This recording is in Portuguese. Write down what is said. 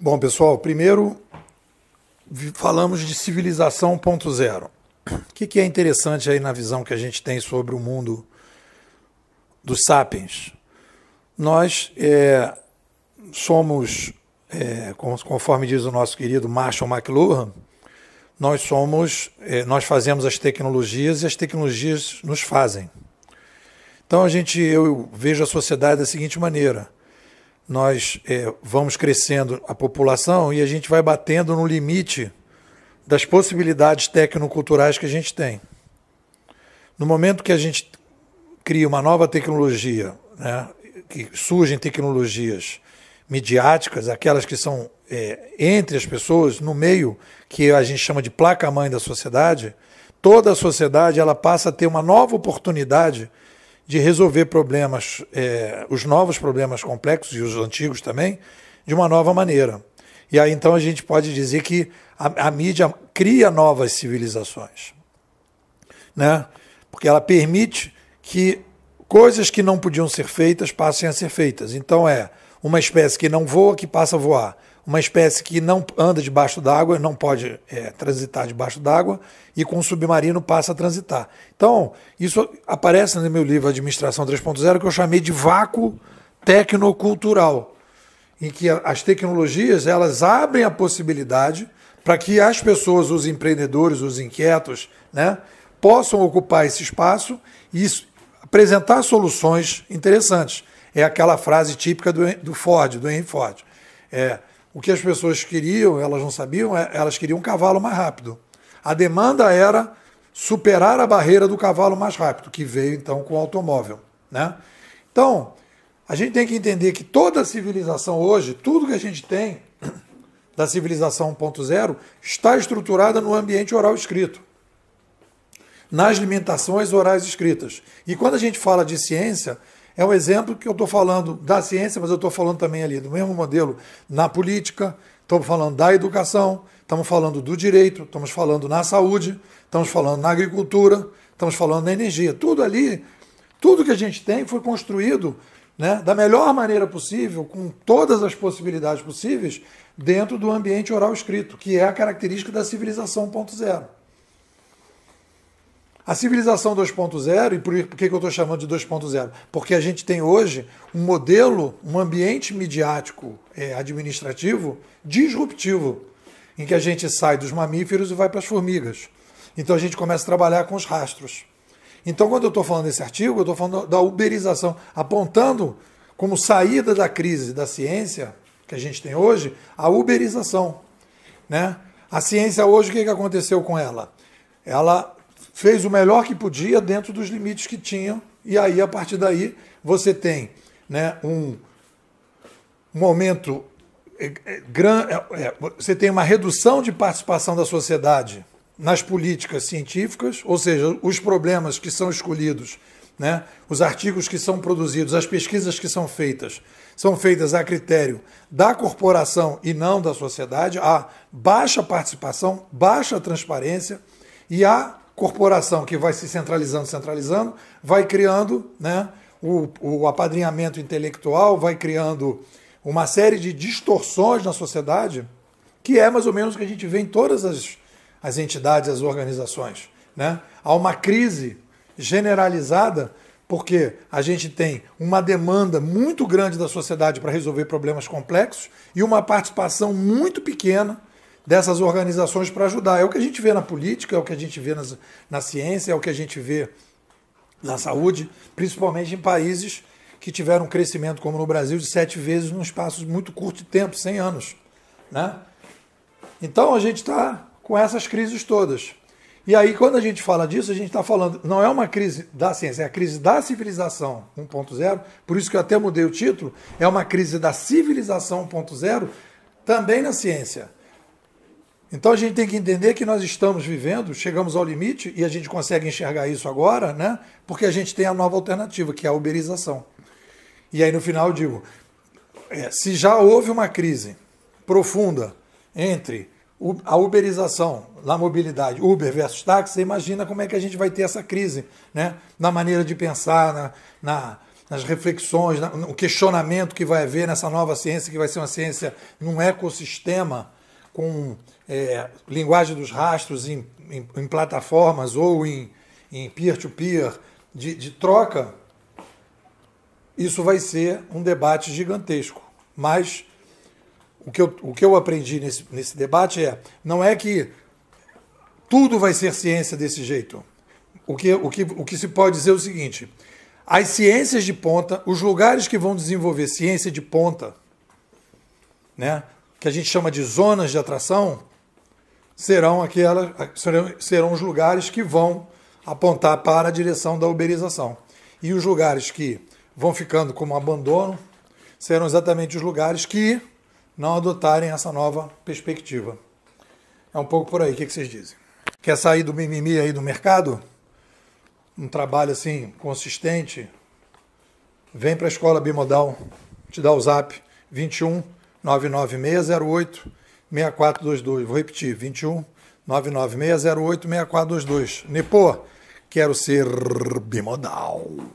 Bom, pessoal, primeiro falamos de civilização zero. O que, que é interessante aí na visão que a gente tem sobre o mundo dos sapiens? Nós é, somos, é, conforme diz o nosso querido Marshall McLuhan, nós somos, é, nós fazemos as tecnologias e as tecnologias nos fazem. Então a gente, eu vejo a sociedade da seguinte maneira nós é, vamos crescendo a população e a gente vai batendo no limite das possibilidades tecnoculturais que a gente tem. No momento que a gente cria uma nova tecnologia, né, que surgem tecnologias midiáticas, aquelas que são é, entre as pessoas, no meio que a gente chama de placa-mãe da sociedade, toda a sociedade ela passa a ter uma nova oportunidade de resolver problemas, é, os novos problemas complexos e os antigos também, de uma nova maneira. E aí então a gente pode dizer que a, a mídia cria novas civilizações, né? porque ela permite que coisas que não podiam ser feitas passem a ser feitas. Então é uma espécie que não voa que passa a voar, uma espécie que não anda debaixo d'água, não pode é, transitar debaixo d'água, e com o submarino passa a transitar. Então, isso aparece no meu livro Administração 3.0, que eu chamei de vácuo tecnocultural, em que as tecnologias elas abrem a possibilidade para que as pessoas, os empreendedores, os inquietos, né, possam ocupar esse espaço e apresentar soluções interessantes. É aquela frase típica do, do Ford, do Henry Ford. É, o que as pessoas queriam, elas não sabiam, é, elas queriam um cavalo mais rápido. A demanda era superar a barreira do cavalo mais rápido, que veio então com o automóvel. Né? Então, a gente tem que entender que toda a civilização hoje, tudo que a gente tem da civilização 1.0, está estruturada no ambiente oral escrito, nas limitações orais escritas. E quando a gente fala de ciência, é um exemplo que eu estou falando da ciência, mas eu estou falando também ali do mesmo modelo na política, estamos falando da educação, estamos falando do direito, estamos falando na saúde, estamos falando na agricultura, estamos falando na energia. Tudo ali, tudo que a gente tem foi construído né, da melhor maneira possível, com todas as possibilidades possíveis, dentro do ambiente oral escrito, que é a característica da civilização 1.0. A civilização 2.0, e por, por que, que eu estou chamando de 2.0? Porque a gente tem hoje um modelo, um ambiente midiático é, administrativo disruptivo, em que a gente sai dos mamíferos e vai para as formigas. Então a gente começa a trabalhar com os rastros. Então, quando eu estou falando desse artigo, eu estou falando da uberização, apontando como saída da crise da ciência que a gente tem hoje a uberização. Né? A ciência hoje, o que, que aconteceu com ela? Ela fez o melhor que podia dentro dos limites que tinham, e aí, a partir daí, você tem né, um, um aumento. É, é, é, você tem uma redução de participação da sociedade nas políticas científicas, ou seja, os problemas que são escolhidos, né, os artigos que são produzidos, as pesquisas que são feitas, são feitas a critério da corporação e não da sociedade, há baixa participação, baixa transparência e há corporação que vai se centralizando, centralizando, vai criando né, o, o apadrinhamento intelectual, vai criando uma série de distorções na sociedade, que é mais ou menos o que a gente vê em todas as, as entidades, as organizações. Né? Há uma crise generalizada porque a gente tem uma demanda muito grande da sociedade para resolver problemas complexos e uma participação muito pequena dessas organizações para ajudar. É o que a gente vê na política, é o que a gente vê nas, na ciência, é o que a gente vê na saúde, principalmente em países que tiveram um crescimento, como no Brasil, de sete vezes num espaço muito curto de tempo, 100 anos. Né? Então a gente está com essas crises todas. E aí, quando a gente fala disso, a gente está falando, não é uma crise da ciência, é a crise da civilização 1.0, por isso que eu até mudei o título, é uma crise da civilização 1.0 também na ciência. Então a gente tem que entender que nós estamos vivendo, chegamos ao limite e a gente consegue enxergar isso agora, né? Porque a gente tem a nova alternativa, que é a uberização. E aí no final eu digo, é, se já houve uma crise profunda entre a uberização, na mobilidade, Uber versus táxi, você imagina como é que a gente vai ter essa crise, né? Na maneira de pensar, na, na nas reflexões, no questionamento que vai haver nessa nova ciência, que vai ser uma ciência num ecossistema com é, linguagem dos rastros em, em, em plataformas ou em peer-to-peer, -peer, de, de troca, isso vai ser um debate gigantesco. Mas o que eu, o que eu aprendi nesse, nesse debate é: não é que tudo vai ser ciência desse jeito. O que, o, que, o que se pode dizer é o seguinte: as ciências de ponta, os lugares que vão desenvolver ciência de ponta, né, que a gente chama de zonas de atração, serão aquelas serão, serão os lugares que vão apontar para a direção da uberização. E os lugares que vão ficando como abandono serão exatamente os lugares que não adotarem essa nova perspectiva. É um pouco por aí, o que vocês dizem? Quer sair do mimimi aí do mercado? Um trabalho assim consistente? Vem para a escola bimodal, te dá o zap 21 99608 6422. Vou repetir, 21 99608 6422. Nipô, quero ser bimodal.